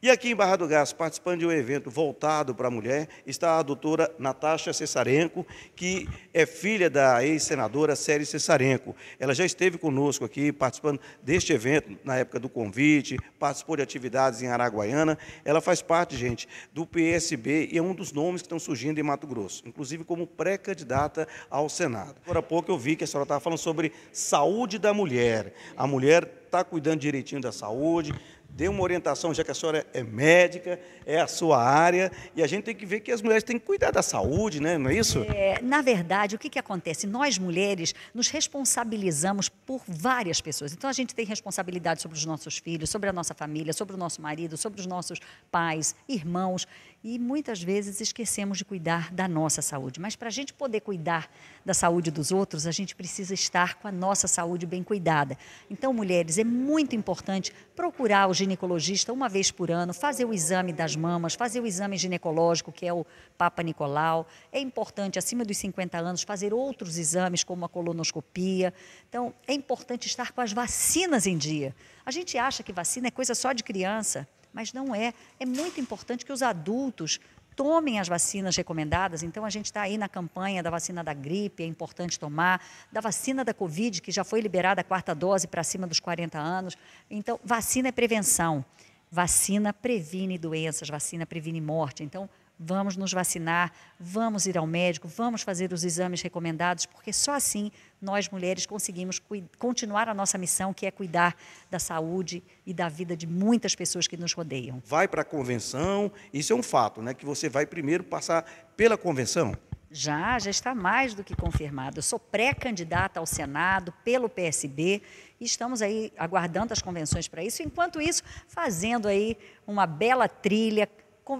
E aqui em Barra do Gás, participando de um evento voltado para a mulher, está a doutora Natasha Cessarenko, que é filha da ex-senadora Série Cessarenko. Ela já esteve conosco aqui, participando deste evento, na época do convite, participou de atividades em Araguaiana. Ela faz parte, gente, do PSB e é um dos nomes que estão surgindo em Mato Grosso, inclusive como pré-candidata ao Senado. Agora há pouco eu vi que a senhora estava falando sobre saúde da mulher. A mulher está cuidando direitinho da saúde, dê uma orientação, já que a senhora é médica, é a sua área, e a gente tem que ver que as mulheres têm que cuidar da saúde, né? não é isso? É, na verdade, o que, que acontece? Nós, mulheres, nos responsabilizamos por várias pessoas. Então, a gente tem responsabilidade sobre os nossos filhos, sobre a nossa família, sobre o nosso marido, sobre os nossos pais, irmãos, e muitas vezes esquecemos de cuidar da nossa saúde. Mas para a gente poder cuidar da saúde dos outros, a gente precisa estar com a nossa saúde bem cuidada. Então, mulheres, é muito importante procurar o ginecologista uma vez por ano, fazer o exame das mamas, fazer o exame ginecológico, que é o Papa Nicolau. É importante, acima dos 50 anos, fazer outros exames, como a colonoscopia. Então, é importante estar com as vacinas em dia. A gente acha que vacina é coisa só de criança, mas não é. É muito importante que os adultos tomem as vacinas recomendadas. Então, a gente está aí na campanha da vacina da gripe, é importante tomar, da vacina da Covid, que já foi liberada a quarta dose para cima dos 40 anos. Então, vacina é prevenção. Vacina previne doenças, vacina previne morte. Então, vamos nos vacinar, vamos ir ao médico, vamos fazer os exames recomendados, porque só assim nós mulheres conseguimos continuar a nossa missão, que é cuidar da saúde e da vida de muitas pessoas que nos rodeiam. Vai para a convenção, isso é um fato, né? Que você vai primeiro passar pela convenção. Já, já está mais do que confirmado. Eu sou pré-candidata ao Senado pelo PSB e estamos aí aguardando as convenções para isso. Enquanto isso, fazendo aí uma bela trilha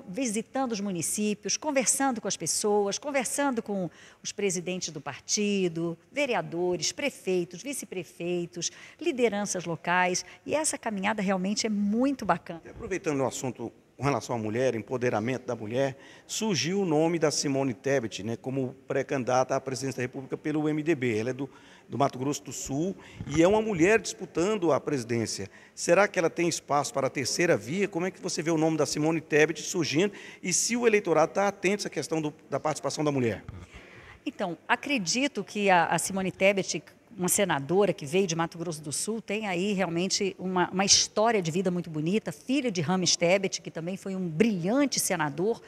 visitando os municípios, conversando com as pessoas, conversando com os presidentes do partido, vereadores, prefeitos, vice-prefeitos, lideranças locais. E essa caminhada realmente é muito bacana. aproveitando o assunto com relação à mulher, empoderamento da mulher, surgiu o nome da Simone Tebet né, como pré-candidata à presidência da República pelo MDB. Ela é do, do Mato Grosso do Sul e é uma mulher disputando a presidência. Será que ela tem espaço para a terceira via? Como é que você vê o nome da Simone Tebet surgindo e se o eleitorado está atento à questão do, da participação da mulher? Então, acredito que a, a Simone Tebet uma senadora que veio de Mato Grosso do Sul, tem aí realmente uma, uma história de vida muito bonita, filha de Rames Stebet, que também foi um brilhante senador,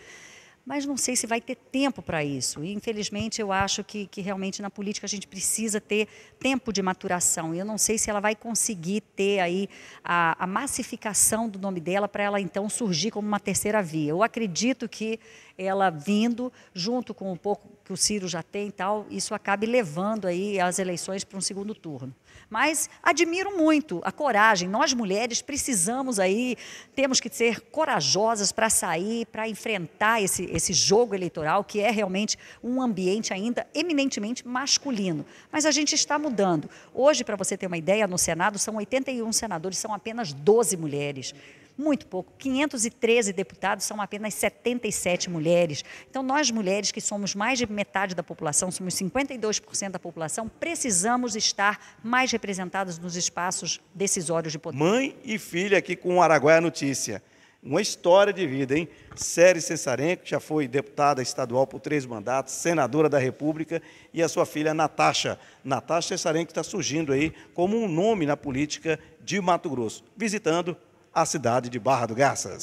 mas não sei se vai ter tempo para isso. E, infelizmente, eu acho que, que realmente na política a gente precisa ter tempo de maturação. E eu não sei se ela vai conseguir ter aí a, a massificação do nome dela para ela então surgir como uma terceira via. Eu acredito que ela vindo junto com um pouco que o Ciro já tem e tal, isso acabe levando aí as eleições para um segundo turno. Mas admiro muito a coragem. Nós mulheres precisamos aí, temos que ser corajosas para sair, para enfrentar esse, esse jogo eleitoral que é realmente um ambiente ainda eminentemente masculino. Mas a gente está mudando. Hoje, para você ter uma ideia, no Senado são 81 senadores, são apenas 12 mulheres muito pouco. 513 deputados são apenas 77 mulheres. Então, nós mulheres, que somos mais de metade da população, somos 52% da população, precisamos estar mais representadas nos espaços decisórios de poder. Mãe e filha aqui com o Araguaia Notícia. Uma história de vida, hein? Série Cessarenco já foi deputada estadual por três mandatos, senadora da República, e a sua filha Natasha. Natasha Cessarenco está surgindo aí como um nome na política de Mato Grosso, visitando a cidade de Barra do Garças.